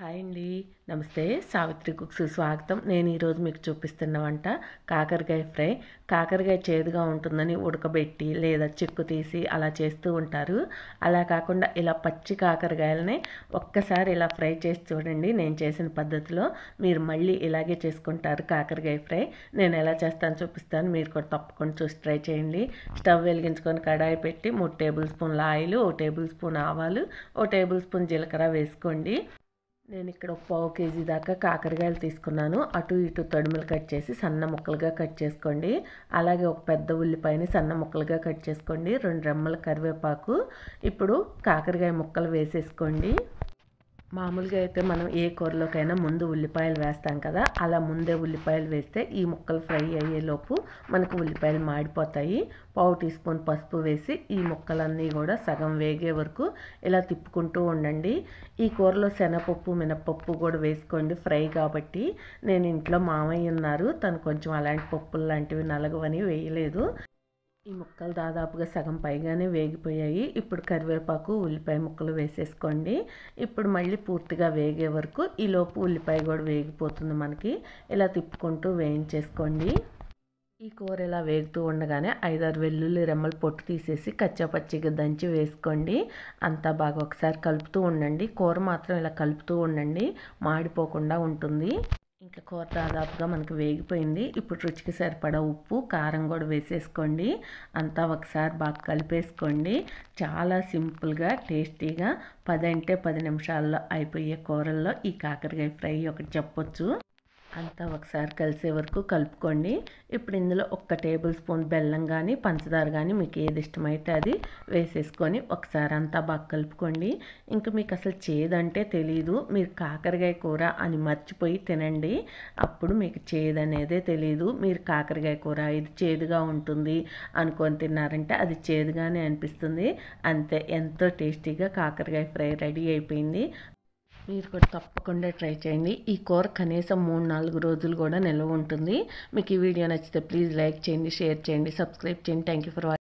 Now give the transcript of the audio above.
hi అండి నమస్తే Savitri cooks స్వాగతం నేను ఈరోజు మీకు చూపిస్తున్న వంట కాకరకాయ ఫ్రై కాకరకాయ చేదుగా ఉంటుందని ఉడకబెట్టి లేదా చెక్కు తీసి అలా చేస్తూ ఉంటారు అలా కాకుండా ఇలా పచ్చి కాకరకాయలని ఒక్కసారి ఇలా ఫ్రై చేసి చూడండి నేను చేసిన పద్ధతిలో మీరు మళ్ళీ ఇలాగే చేసుకుంటారు కాకరకాయ ఫ్రై నేను ఎలా చేస్తాను చూపిస్తాను మీరు కూడా తప్పకుండా చూసి ట్రై చేయండి స్టవ్ వెలిగించుకొని కడాయి పెట్టి మూడు టేబుల్ స్పూన్ల ఆయిల్ ఓ టేబుల్ స్పూన్ ఆవాలు ఓ టేబుల్ స్పూన్ జీలకర్ర వేసుకోండి నేను ఇక్కడ ఒక పావు కేజీ దాకా కాకరకాయలు తీసుకున్నాను అటు ఇటు తడుములు కట్ చేసి సన్న ముక్కలుగా కట్ చేసుకోండి అలాగే ఒక పెద్ద ఉల్లిపాయని సన్న ముక్కలుగా కట్ చేసుకోండి రెండు రెమ్మల కరివేపాకు ఇప్పుడు కాకరకాయ ముక్కలు వేసేసుకోండి మామూలుగా అయితే మనం ఏ కూరలోకైనా ముందు ఉల్లిపాయలు వేస్తాం కదా అలా ముందే ఉల్లిపాయలు వేస్తే ఈ ముక్కలు ఫ్రై అయ్యేలోపు మనకు ఉల్లిపాయలు మాడిపోతాయి పావు టీ స్పూన్ పసుపు వేసి ఈ ముక్కలన్నీ కూడా సగం వేగే వరకు ఇలా తిప్పుకుంటూ ఉండండి ఈ కూరలో శనగపప్పు మినపప్పు కూడా వేసుకోండి ఫ్రై కాబట్టి నేను ఇంట్లో మామయ్య ఉన్నారు తను కొంచెం అలాంటి పప్పులు లాంటివి నలగవని వేయలేదు ఈ ముక్కలు దాదాపుగా సగం పైగానే వేగిపోయాయి ఇప్పుడు కరివేపాకు ఉల్లిపాయ ముక్కలు వేసేసుకోండి ఇప్పుడు మళ్ళీ పూర్తిగా వేగే వరకు ఈలోపు ఉల్లిపాయ కూడా వేగిపోతుంది మనకి ఇలా తిప్పుకుంటూ వేయించేసుకోండి ఈ కూర ఇలా వేగుతూ ఉండగానే ఐదారు వెల్లుల్లి రెమ్మలు పొట్టు తీసేసి కచ్చాపచ్చిగా దంచి వేసుకోండి అంతా బాగా ఒకసారి కలుపుతూ ఉండండి కూర మాత్రం ఇలా కలుపుతూ ఉండండి మాడిపోకుండా ఉంటుంది ఇట్లా కూర దాదాపుగా మనకు వేగిపోయింది ఇప్పుడు రుచికి సరిపడా ఉప్పు కారం కూడా వేసేసుకోండి అంతా ఒకసారి బాగా కలిపేసుకోండి చాలా సింపుల్గా టేస్టీగా పది అంటే పది నిమిషాల్లో అయిపోయే కూరల్లో ఈ కాకరకాయ ఫ్రై ఒకటి చెప్పొచ్చు అంతా ఒకసారి కలిసే వరకు కలుపుకోండి ఇప్పుడు ఇందులో ఒక్క టేబుల్ స్పూన్ బెల్లం కానీ పంచదార కానీ మీకు ఏది ఇష్టమైతే అది వేసేసుకొని ఒకసారి అంతా బాగా కలుపుకోండి ఇంకా మీకు అసలు చేదంటే తెలీదు మీరు కాకరకాయ కూర అని మర్చిపోయి తినండి అప్పుడు మీకు చేదనేదే తెలీదు మీరు కాకరకాయ కూర ఇది చేదుగా ఉంటుంది అనుకొని తిన్నారంటే అది చేదుగానే అనిపిస్తుంది అంతే ఎంతో టేస్టీగా కాకరకాయ ఫ్రై రెడీ అయిపోయింది మీరు కూడా తప్పకుండా ట్రై చేయండి ఈ కూర కనీసం మూడు నాలుగు రోజులు కూడా నిల్వ ఉంటుంది మీకు ఈ వీడియో నచ్చితే ప్లీజ్ లైక్ చేయండి షేర్ చేయండి సబ్స్క్రైబ్ చేయండి థ్యాంక్ యూ ఫర్ వాచింగ్